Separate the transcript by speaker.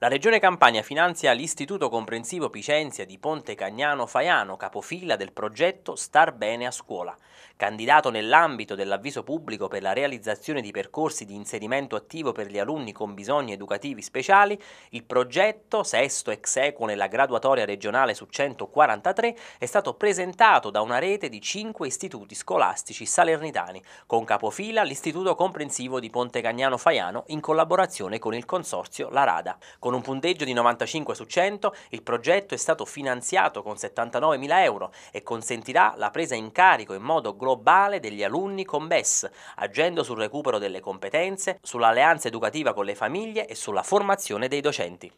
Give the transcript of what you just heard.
Speaker 1: La Regione Campania finanzia l'Istituto Comprensivo Picenzia di Ponte Cagnano Faiano, capofila del progetto Star Bene a Scuola, candidato nell'ambito dell'avviso pubblico per la realizzazione di percorsi di inserimento attivo per gli alunni con bisogni educativi speciali, il progetto, sesto ex equo nella graduatoria regionale su 143, è stato presentato da una rete di cinque istituti scolastici salernitani, con capofila l'Istituto Comprensivo di Ponte Cagnano Faiano in collaborazione con il consorzio La Rada. Con con un punteggio di 95 su 100, il progetto è stato finanziato con 79.000 euro e consentirà la presa in carico in modo globale degli alunni con BES, agendo sul recupero delle competenze, sull'alleanza educativa con le famiglie e sulla formazione dei docenti.